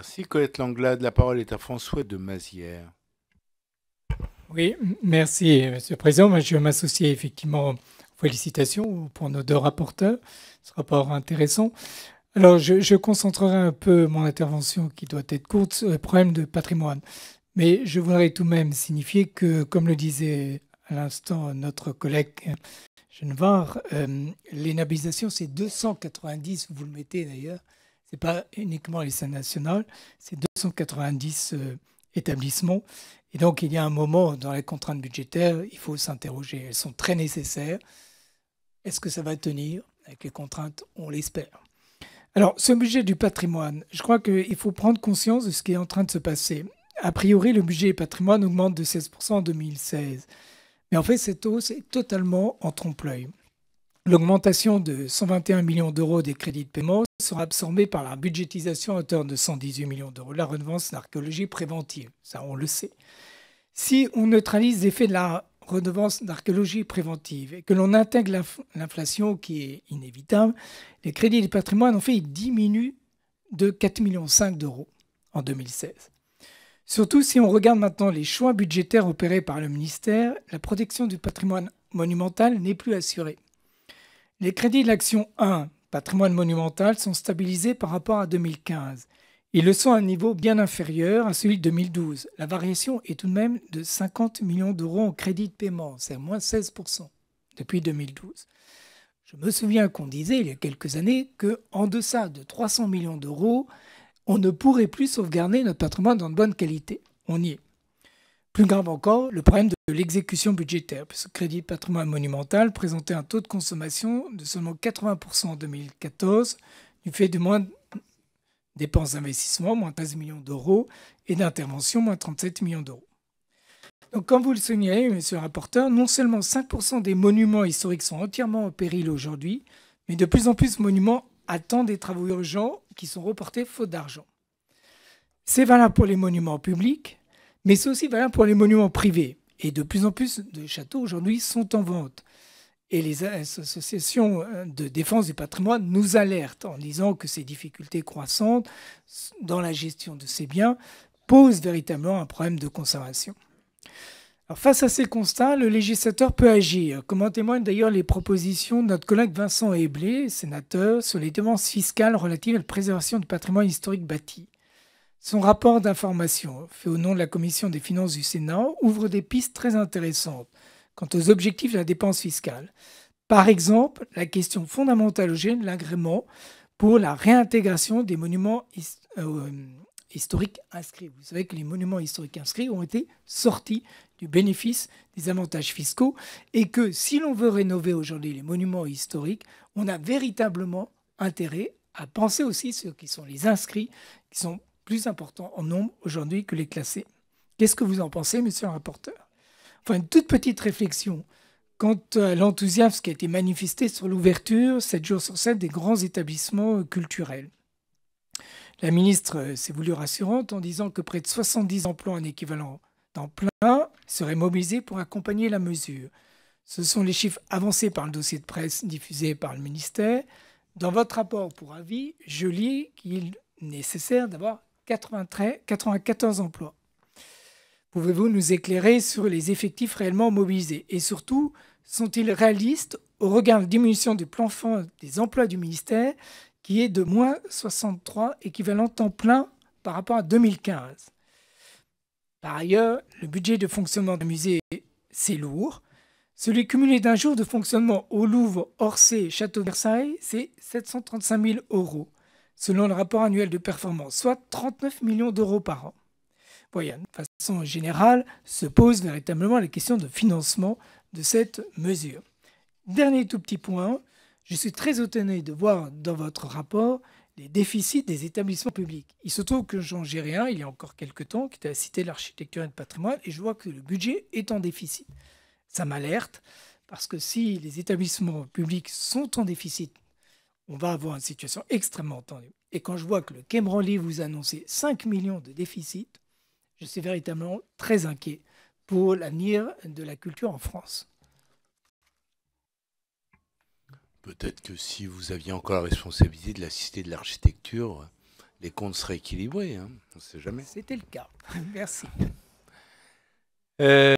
Merci Colette Langlade. La parole est à François de Mazière. Oui, merci Monsieur le Président. je vais m'associer effectivement aux félicitations pour nos deux rapporteurs. Ce rapport intéressant. Alors, je, concentrerai un peu mon intervention, qui doit être courte, sur le problème de patrimoine. Mais je voudrais tout de même signifier que, comme le disait à l'instant notre collègue Genevard, euh, l'énabisation, c'est 290, vous le mettez d'ailleurs, ce n'est pas uniquement les scènes nationales, c'est 290 euh, établissements. Et donc, il y a un moment dans les contraintes budgétaires, il faut s'interroger. Elles sont très nécessaires. Est-ce que ça va tenir avec les contraintes On l'espère. Alors, ce budget du patrimoine, je crois qu'il faut prendre conscience de ce qui est en train de se passer. A priori, le budget patrimoine augmente de 16% en 2016. Mais en fait, cette hausse est totalement en trompe-l'œil. L'augmentation de 121 millions d'euros des crédits de paiement sera absorbée par la budgétisation à hauteur de 118 millions d'euros, la redevance d'archéologie préventive, ça on le sait. Si on neutralise l'effet de la redevance d'archéologie préventive et que l'on intègre l'inflation qui est inévitable, les crédits du patrimoine ont fait diminuent de 4,5 millions d'euros en 2016. Surtout si on regarde maintenant les choix budgétaires opérés par le ministère, la protection du patrimoine monumental n'est plus assurée. Les crédits de l'action 1, patrimoine monumental, sont stabilisés par rapport à 2015. Ils le sont à un niveau bien inférieur à celui de 2012. La variation est tout de même de 50 millions d'euros en crédit de paiement, c'est moins 16% depuis 2012. Je me souviens qu'on disait il y a quelques années qu'en deçà de 300 millions d'euros, on ne pourrait plus sauvegarder notre patrimoine dans de bonne qualité. On y est. Plus grave encore, le problème de l'exécution budgétaire, puisque le Crédit Patrimoine Monumental présentait un taux de consommation de seulement 80% en 2014, du fait de moins dépenses d'investissement, moins 13 millions d'euros, et d'intervention, moins 37 millions d'euros. Donc, comme vous le soulignez, monsieur le rapporteur, non seulement 5% des monuments historiques sont entièrement en péril aujourd'hui, mais de plus en plus de monuments attendent des travaux urgents qui sont reportés faute d'argent. C'est valable pour les monuments publics, mais c'est aussi valable pour les monuments privés. Et de plus en plus de châteaux aujourd'hui sont en vente. Et les associations euh, de défense du patrimoine nous alertent en disant que ces difficultés croissantes dans la gestion de ces biens posent véritablement un problème de conservation. face à ces constats, le législateur peut agir, comme en témoignent d'ailleurs les propositions de notre collègue Vincent Eblé, sénateur, sur les démences fiscales relatives à la préservation du patrimoine historique bâti. Son rapport d'information, fait au nom de la Commission des finances du Sénat, ouvre des pistes très intéressantes quant aux objectifs de la dépense fiscale. Par exemple, la question fondamentale de l'agrément pour la réintégration des monuments euh, historiques inscrits. Vous savez que les monuments historiques inscrits ont été sortis du bénéfice des avantages fiscaux et que si l'on veut rénover aujourd'hui les monuments historiques, on a véritablement intérêt à penser aussi ceux qui sont les inscrits, qui sont plus en nombre aujourd'hui que les classés. Qu'est-ce que vous en pensez, monsieur le rapporteur Enfin, une toute petite réflexion quant à l'enthousiasme qui a été manifesté sur l'ouverture, 7 jours sur 7, des grands établissements culturels. La ministre s'est voulue rassurante en disant que près de 70 emplois en équivalent temps plein seraient mobilisés pour accompagner la mesure. Ce sont les chiffres avancés par le dossier de presse diffusé par le ministère. Dans votre rapport pour avis, je lis qu'il est nécessaire d'avoir 93, 94 emplois. Pouvez-vous nous éclairer sur les effectifs réellement mobilisés Et surtout, sont-ils réalistes au regard de la diminution du plan fonds des emplois du ministère, qui est de moins 63 équivalents temps plein par rapport à 2015 Par ailleurs, le budget de fonctionnement du musée, c'est lourd. Celui cumulé d'un jour de fonctionnement au Louvre, Orsay Château de Versailles, c'est 735 000 euros selon le rapport annuel de performance, soit 39 millions d'euros par an. de façon générale, se pose véritablement la question de financement de cette mesure. Dernier tout petit point, je suis très étonné de voir dans votre rapport les déficits des établissements publics. Il se trouve que j'en Gérien, il y a encore quelques temps, qui était Cité l'Architecture et le Patrimoine, et je vois que le budget est en déficit. Ça m'alerte, parce que si les établissements publics sont en déficit, on va avoir une situation extrêmement tendue. Et quand je vois que le Kemranli vous annoncé 5 millions de déficits, je suis véritablement très inquiet pour l'avenir de la culture en France. Peut-être que si vous aviez encore la responsabilité de la cité de l'architecture, les comptes seraient équilibrés. Hein. on ne sait jamais. C'était le cas. Merci. Euh,